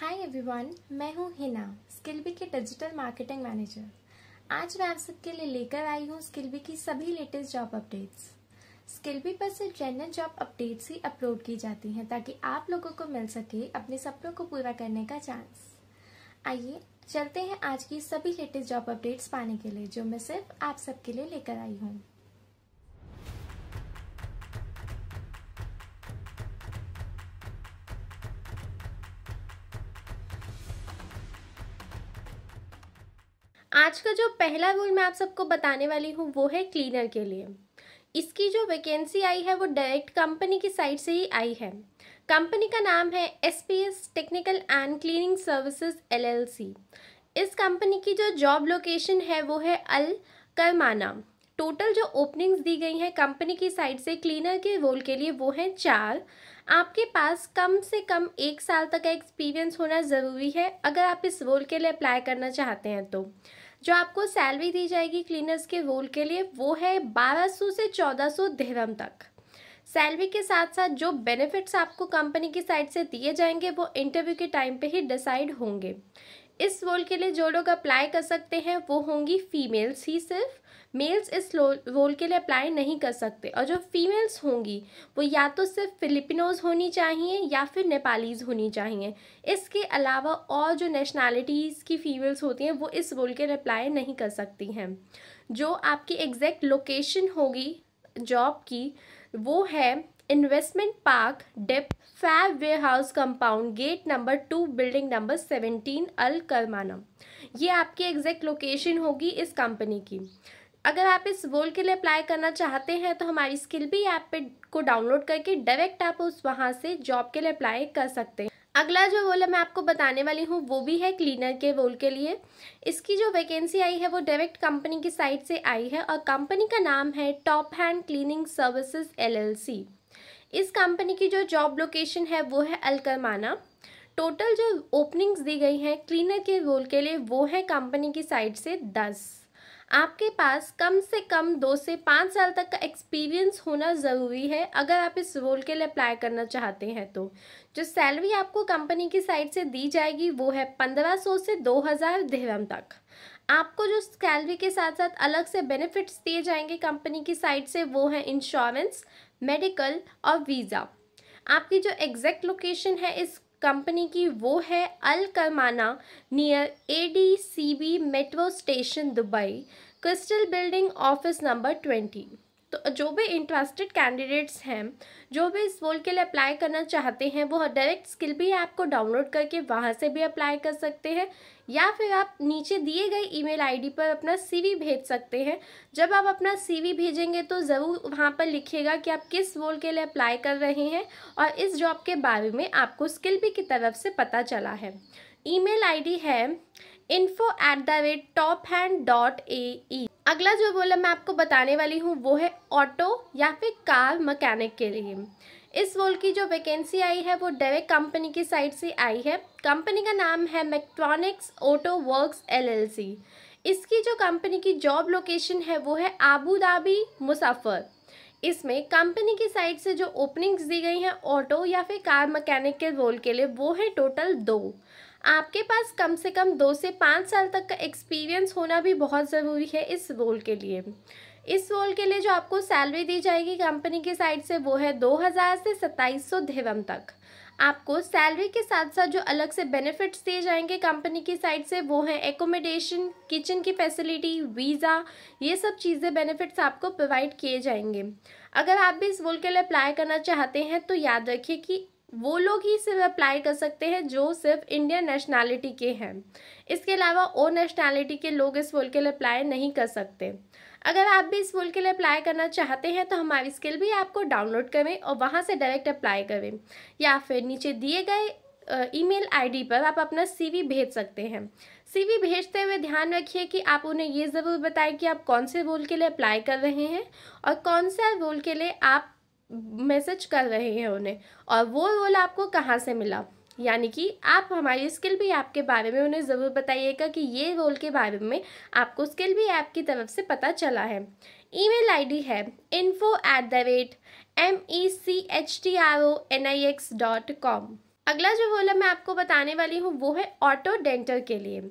हाय everyone मैं हूँ Hina Skillbee के डिजिटल मार्केटिंग मैनेजर आज मैं आप सबके लिए लेकर आई हूँ स्किलबी की सभी लेटेस्ट जॉब अपडेट्स स्किलबी पर सिर्फ जनरल जॉब अपडेट्स ही अपलोड की जाती हैं ताकि आप लोगों को मिल सके अपने सपनों को पूरा करने का चांस आइए चलते हैं आज की सभी लेटेस्ट जॉब अपडेट्स पाने के लिए जो मैं सिर्फ आप सबके लिए लेकर आई हूँ आज का जो पहला रूल मैं आप सबको बताने वाली हूँ वो है क्लीनर के लिए इसकी जो वैकेंसी आई है वो डायरेक्ट कंपनी की साइड से ही आई है कंपनी का नाम है S P S technical and cleaning services सी इस कंपनी की जो जॉब लोकेशन है वो है अल करमाना टोटल जो ओपनिंग्स दी गई हैं कंपनी की साइड से क्लीनर के रोल के लिए वो हैं चार आपके पास कम से कम एक साल तक का एक्सपीरियंस होना ज़रूरी है अगर आप इस रोल के लिए अप्लाई करना चाहते हैं तो जो आपको सैलरी दी जाएगी क्लीनर्स के रोल के लिए वो है 1200 से 1400 धर्म तक सैलरी के साथ साथ जो बेनिफिट्स आपको कंपनी की साइड से दिए जाएंगे वो इंटरव्यू के टाइम पे ही डिसाइड होंगे इस रोल के लिए जो लोग अप्लाई कर सकते हैं वो होंगी फीमेल्स ही सिर्फ मेल्स इस रोल के लिए अप्लाई नहीं कर सकते और जो फीमेल्स होंगी वो या तो सिर्फ फिलिपिनोज होनी चाहिए या फिर नेपालीज़ होनी चाहिए इसके अलावा और जो नेशनैलिटीज़ की फ़ीमेल्स होती हैं वो इस रोल के लिए अप्लाई नहीं कर सकती हैं जो आपकी एग्जैक्ट लोकेशन होगी जॉब की वो है इन्वेस्टमेंट पार्क डेप फैब warehouse compound gate number two building number seventeen Al Karama ये आपकी एग्जैक्ट लोकेशन होगी इस कंपनी की अगर आप इस रोल के लिए अप्लाई करना चाहते हैं तो हमारी स्किल भी ऐप पे को डाउनलोड करके डायरेक्ट आप उस वहाँ से जॉब के लिए अप्लाई कर सकते हैं अगला जो रोल मैं आपको बताने वाली हूँ वो भी है क्लीनर के रोल के लिए इसकी जो वैकेंसी आई है वो डायरेक्ट कंपनी की साइट से आई है और कंपनी का नाम है top hand cleaning services LLC इस कंपनी की जो जॉब लोकेशन है वो है अलकरमाना टोटल जो ओपनिंग्स दी गई हैं क्लीनर के रोल के लिए वो है कंपनी की साइड से दस आपके पास कम से कम दो से पाँच साल तक का एक्सपीरियंस होना ज़रूरी है अगर आप इस रोल के लिए अप्लाई करना चाहते हैं तो जो सैलरी आपको कंपनी की साइड से दी जाएगी वो है पंद्रह सौ से दो हज़ार दिहरम तक आपको जो सैलरी के साथ साथ अलग से बेनिफिट्स दिए जाएंगे कंपनी की साइड से वो है इंश्योरेंस मेडिकल और वीज़ा आपकी जो एग्जैक्ट लोकेशन है इस कंपनी की वो है Al Karama near A D C B metro station Dubai crystal building office number twenty तो जो भी इंटरेस्टेड कैंडिडेट्स हैं जो भी इस रोल के लिए अप्लाई करना चाहते हैं वो डायरेक्ट स्किल भी ऐप को डाउनलोड करके वहाँ से भी अप्लाई कर सकते हैं या फिर आप नीचे दिए गए ईमेल आईडी पर अपना सीवी भेज सकते हैं जब आप अपना सीवी भेजेंगे तो ज़रूर वहाँ पर लिखिएगा कि आप किस रोल के लिए अप्लाई कर रहे हैं और इस जॉब के बारे में आपको स्किल भी की तरफ से पता चला है ईमेल आईडी है info at the rate top hand dot A E अगला जो बोला मैं आपको बताने वाली हूँ वो है ऑटो या फिर कार मकैनिक के लिए इस रोल की जो वैकेंसी आई है वो डेवेक कंपनी की साइड से आई है कंपनी का नाम है मैक्ट्रॉनिक्स ऑटो वर्क्स एलएलसी इसकी जो कंपनी की जॉब लोकेशन है वो है आबू धाबी मुसाफर इसमें कंपनी की साइड से जो ओपनिंग्स दी गई हैं ऑटो या फिर कार मैकेनिक के रोल के लिए वो है टोटल दो आपके पास कम से कम दो से पाँच साल तक का एक्सपीरियंस होना भी बहुत ज़रूरी है इस रोल के लिए इस रोल के लिए जो आपको सैलरी दी जाएगी कंपनी की साइड से वो है 2000 से सत्ताईस सौ देवम तक आपको सैलरी के साथ साथ जो अलग से बेनिफिट्स दिए जाएंगे कंपनी की साइड से वो है एकोमोडेशन किचन की फैसिलिटी वीज़ा ये सब चीज़ें बेनिफिट्स आपको प्रोवाइड किए जाएंगे अगर आप भी इस रोल के लिए अप्लाई करना चाहते हैं तो याद रखिए कि वो लोग ही सिर्फ अप्लाई कर सकते हैं जो सिर्फ इंडियन नेशनैलिटी के हैं इसके अलावा ओ नेशनैलिटी के लोग इस रोल के लिए अप्लाई नहीं कर सकते अगर आप भी इस फूल के लिए अप्लाई करना चाहते हैं तो हमारी स्किल भी आपको डाउनलोड करें और वहाँ से डायरेक्ट अप्लाई करें या फिर नीचे दिए गए ईमेल आईडी पर आप अपना सीवी भेज सकते हैं सीवी भेजते हुए ध्यान रखिए कि आप उन्हें ये ज़रूर बताएं कि आप कौन से रोल के लिए अप्लाई कर रहे हैं और कौन सा रोल के लिए आप मैसेज कर रहे हैं उन्हें और वो रोल आपको कहाँ से मिला यानी कि आप हमारी स्किल भी ऐप के बारे में उन्हें ज़रूर बताइएगा कि ये रोल के बारे में आपको स्किल भी ऐप की तरफ से पता चला है ईमेल आईडी है info at the rate M E C H T R O N I X dot com अगला जो रोल मैं आपको बताने वाली हूँ वो है ऑटो डेंटर के लिए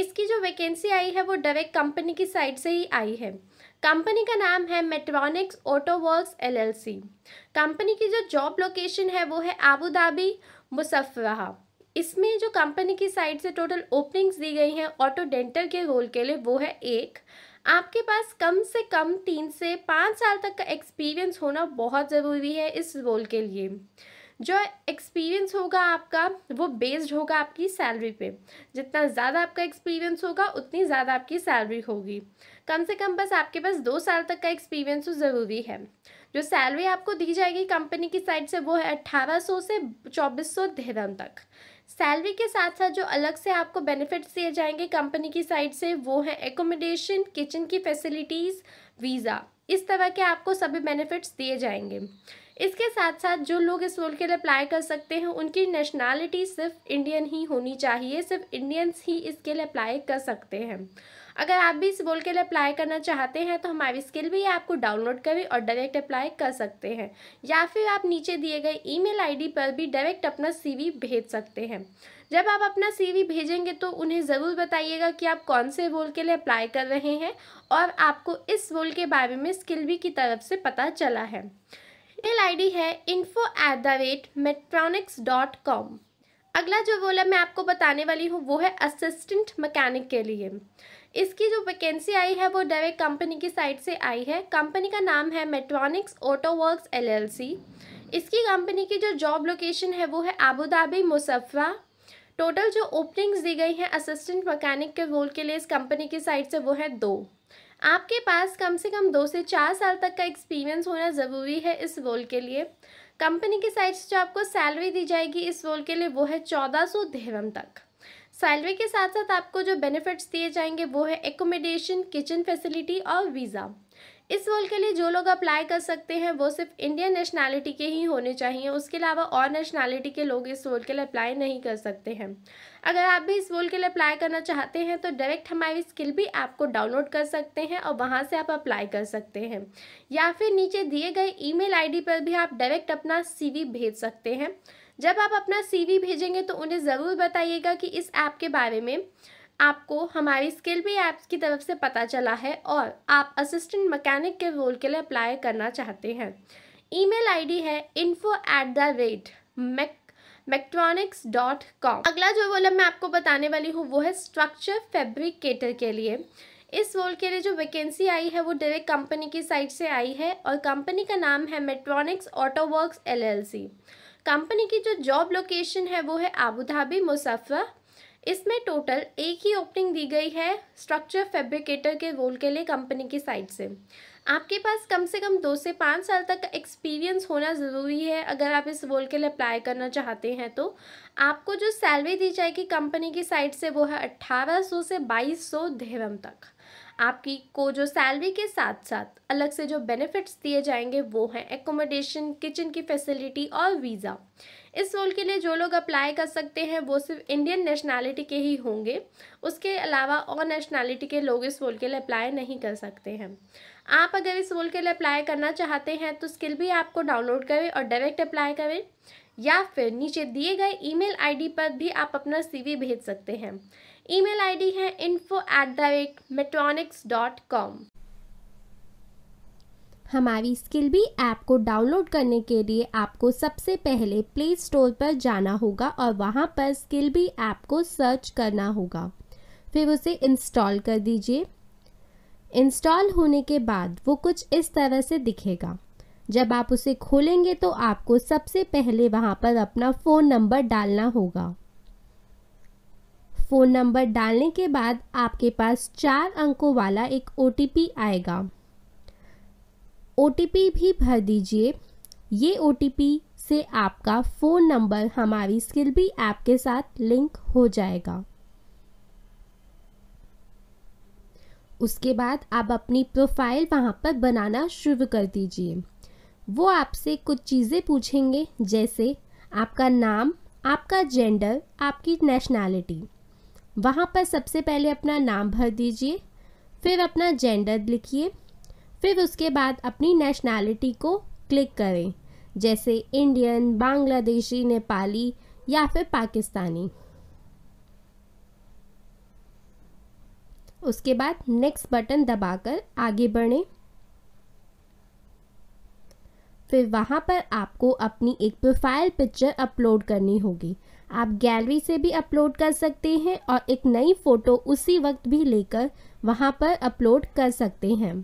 इसकी जो वैकेंसी आई है वो डायरेक्ट कंपनी की साइड से ही आई है कंपनी का नाम है Metronics auto work L company की जो जॉब लोकेशन है वो है आबू धाबी मुसफ़रा इसमें जो कंपनी की साइड से टोटल ओपनिंग्स दी गई हैं ऑटो डेंटल के रोल के लिए वो है एक आपके पास कम से कम तीन से पाँच साल तक का एक्सपीरियंस होना बहुत ज़रूरी है इस रोल के लिए जो एक्सपीरियंस होगा आपका वो बेस्ड होगा आपकी सैलरी पे जितना ज़्यादा आपका एक्सपीरियंस होगा उतनी ज़्यादा आपकी सैलरी होगी कम से कम बस आपके पास दो साल तक का एक्सपीरियंस तो ज़रूरी है जो सैलरी आपको दी जाएगी कंपनी की साइड से वो है अट्ठारह सौ से चौबीस सौ धर्म तक सैलरी के साथ साथ जो अलग से आपको बेनिफिट्स दिए जाएंगे कंपनी की साइड से वो है एकोमोडेशन किचन की फैसिलिटीज़ वीज़ा इस तरह के आपको सभी बेनिफिट्स दिए जाएंगे इसके साथ साथ जो लोग इस रोल के लिए अप्लाई कर सकते हैं उनकी नेशनैलिटी सिर्फ इंडियन ही होनी चाहिए सिर्फ इंडियंस ही इसके लिए अप्लाई कर सकते हैं अगर आप भी इस रोल के लिए अप्लाई करना चाहते हैं तो हमारी स्किल भी आपको डाउनलोड करें और डायरेक्ट अप्लाई कर सकते हैं या फिर आप नीचे दिए गए ईमेल आईडी पर भी डायरेक्ट अपना सीवी भेज सकते हैं जब आप अपना सीवी भेजेंगे तो उन्हें ज़रूर बताइएगा कि आप कौन से रोल के लिए अप्लाई कर रहे हैं और आपको इस रोल के बारे में स्किल भी की तरफ से पता चला है ईमेल आईडी है info at the rate Metronics dot com अगला जो बोला मैं आपको बताने वाली हूँ वो है असिस्टेंट मैकेनिक के लिए इसकी जो वैकेंसी आई है वो डायरेक्ट कंपनी की साइट से आई है कंपनी का नाम है मेट्रॉनिक्स ऑटो वर्क एलएलसी इसकी कंपनी की जो जॉब लोकेशन है वो है आबू धाबी मुसफ़ा टोटल जो ओपनिंग्स दी गई हैं असिस्टेंट मैकेनिक के रोल के लिए इस कंपनी की साइड से वो है दो आपके पास कम से कम दो से चार साल तक का एक्सपीरियंस होना ज़रूरी है इस रोल के लिए कंपनी की साइड से जो आपको सैलरी दी जाएगी इस रोल के लिए वो है चौदह सौ धेरम तक सैलरी के साथ साथ आपको जो बेनिफिट्स दिए जाएंगे वो है एकोमोडेशन किचन फैसिलिटी और वीज़ा इस रोल के लिए जो लोग अप्लाई कर सकते हैं वो सिर्फ इंडियन नेशनैलिटी के ही होने चाहिए उसके अलावा और नेशनैलिटी के लोग इस रोल के लिए अप्लाई नहीं कर सकते हैं अगर आप भी इस रोल के लिए अप्लाई करना चाहते हैं तो डायरेक्ट हमारी स्किल भी ऐप को डाउनलोड कर सकते हैं और वहाँ से आप अप्लाई कर सकते हैं या फिर नीचे दिए गए ई मेल पर भी आप डायरेक्ट अपना सी भेज सकते हैं जब आप अपना सी भेजेंगे तो उन्हें ज़रूर बताइएगा कि इस ऐप के बारे में आपको हमारी स्किल भी ऐप्स की तरफ से पता चला है और आप असिस्टेंट मकैनिक के रोल के लिए अप्लाई करना चाहते हैं ईमेल आईडी है info at the rate Mac Mactronics dot com अगला जो रोल मैं आपको बताने वाली हूँ वो है स्ट्रक्चर फैब्रिकेटर के लिए इस रोल के लिए जो वैकेंसी आई है वो डायरेक्ट कंपनी की साइट से आई है और कंपनी का नाम है मेट्रॉनिक्स वर्क एल कंपनी की जो जॉब लोकेशन है वो है आबू धाबी मुसफ़ा इसमें टोटल एक ही ओपनिंग दी गई है स्ट्रक्चर फैब्रिकेटर के रोल के लिए कंपनी की साइड से आपके पास कम से कम दो से पाँच साल तक का एक्सपीरियंस होना ज़रूरी है अगर आप इस रोल के लिए अप्लाई करना चाहते हैं तो आपको जो सैलरी दी जाएगी कंपनी की साइड से वो है अट्ठारह से बाईस सौ तक आपकी को जो सैलरी के साथ साथ अलग से जो बेनिफिट्स दिए जाएंगे वो हैं एकोमोडेशन किचन की फैसिलिटी और वीज़ा इस रोल के लिए जो लोग अप्लाई कर सकते हैं वो सिर्फ इंडियन नेशनैलिटी के ही होंगे उसके अलावा और नेशनैलिटी के लोग इस रोल के लिए अप्लाई नहीं कर सकते हैं आप अगर इस रोल के लिए अप्लाई करना चाहते हैं तो स्किल भी आपको डाउनलोड करें और डायरेक्ट अप्लाई करें या फिर नीचे दिए गए ईमेल आईडी पर भी आप अपना सीवी भेज सकते हैं ईमेल आईडी है info at the rate Metronics dot com हमारी स्किल भी ऐप को डाउनलोड करने के लिए आपको सबसे पहले प्ले स्टोर पर जाना होगा और वहाँ पर स्किल भी ऐप को सर्च करना होगा फिर उसे इंस्टॉल कर दीजिए इंस्टॉल होने के बाद वो कुछ इस तरह से दिखेगा जब आप उसे खोलेंगे तो आपको सबसे पहले वहाँ पर अपना फ़ोन नंबर डालना होगा फ़ोन नंबर डालने के बाद आपके पास चार अंकों वाला एक ओ आएगा ओ भी भर दीजिए ये ओ से आपका फ़ोन नंबर हमारी स्किलबी ऐप के साथ लिंक हो जाएगा उसके बाद आप अपनी प्रोफाइल वहाँ पर बनाना शुरू कर दीजिए वो आपसे कुछ चीज़ें पूछेंगे जैसे आपका नाम आपका जेंडर आपकी नेशनैलिटी वहाँ पर सबसे पहले अपना नाम भर दीजिए फिर अपना जेंडर लिखिए फिर उसके बाद अपनी नेशनैलिटी को क्लिक करें जैसे इंडियन बांग्लादेशी नेपाली या फिर पाकिस्तानी उसके बाद नेक्स्ट बटन दबाकर आगे बढ़ें फिर वहाँ पर आपको अपनी एक प्रोफाइल पिक्चर अपलोड करनी होगी आप गैलरी से भी अपलोड कर सकते हैं और एक नई फ़ोटो उसी वक्त भी लेकर वहां पर अपलोड कर सकते हैं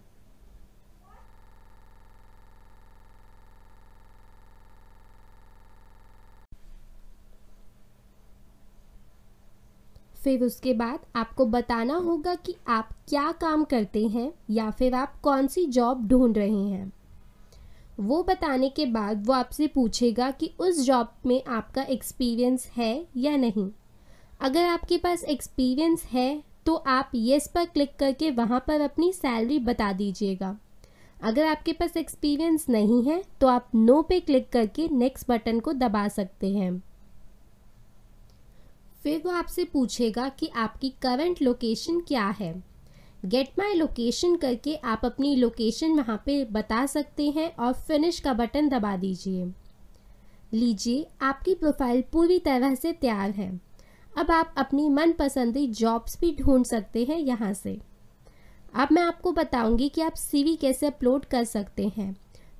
फिर उसके बाद आपको बताना होगा कि आप क्या काम करते हैं या फिर आप कौन सी जॉब ढूंढ रहे हैं वो बताने के बाद वो आपसे पूछेगा कि उस जॉब में आपका एक्सपीरियंस है या नहीं अगर आपके पास एक्सपीरियंस है तो आप येस पर क्लिक करके वहाँ पर अपनी सैलरी बता दीजिएगा अगर आपके पास एक्सपीरियंस नहीं है तो आप नो पे क्लिक करके नेक्स्ट बटन को दबा सकते हैं फिर वो आपसे पूछेगा कि आपकी करंट लोकेशन क्या है गेट माई लोकेशन करके आप अपनी लोकेशन वहाँ पे बता सकते हैं और फिनिश का बटन दबा दीजिए लीजिए आपकी प्रोफाइल पूरी तरह से तैयार है अब आप अपनी मनपसंदी जॉब्स भी ढूंढ सकते हैं यहाँ से अब मैं आपको बताऊंगी कि आप सीवी कैसे अपलोड कर सकते हैं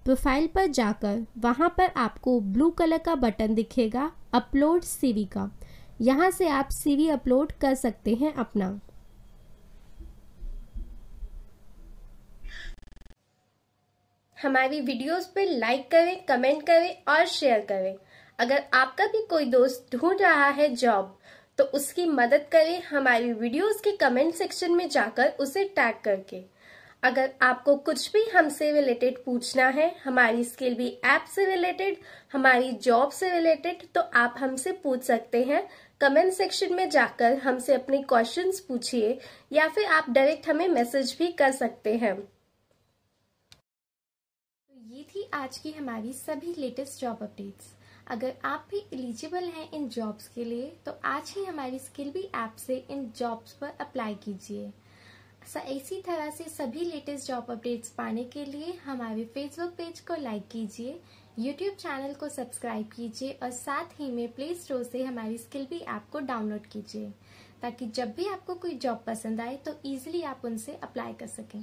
प्रोफाइल पर जाकर वहाँ पर आपको ब्लू कलर का बटन दिखेगा अपलोड सीवी का यहाँ से आप सीवी अपलोड कर सकते हैं अपना हमारी वीडियोस पे लाइक करें कमेंट करें और शेयर करें अगर आपका भी कोई दोस्त ढूंढ रहा है जॉब तो उसकी मदद करें हमारी वीडियोस के कमेंट सेक्शन में जाकर उसे टैग करके अगर आपको कुछ भी हमसे रिलेटेड पूछना है हमारी स्किल भी ऐप से रिलेटेड हमारी जॉब से रिलेटेड तो आप हमसे पूछ सकते हैं कमेंट सेक्शन में जाकर हमसे अपने क्वेश्चंस पूछिए या फिर आप डायरेक्ट हमें मैसेज भी कर सकते हैं ये थी आज की हमारी सभी लेटेस्ट जॉब अपडेट्स अगर आप भी एलिजिबल हैं इन जॉब्स के लिए तो आज ही हमारी स्किल भी ऐप से इन जॉब्स पर अप्लाई कीजिए इसी तरह से सभी लेटेस्ट जॉब अपडेट्स पाने के लिए हमारे फेसबुक पेज को लाइक कीजिए यूट्यूब चैनल को सब्सक्राइब कीजिए और साथ ही में प्ले स्टोर से हमारी स्किल भी ऐप को डाउनलोड कीजिए ताकि जब भी आपको कोई जॉब पसंद आए तो ईजिली आप उनसे अप्लाई कर सकें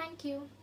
थैंक यू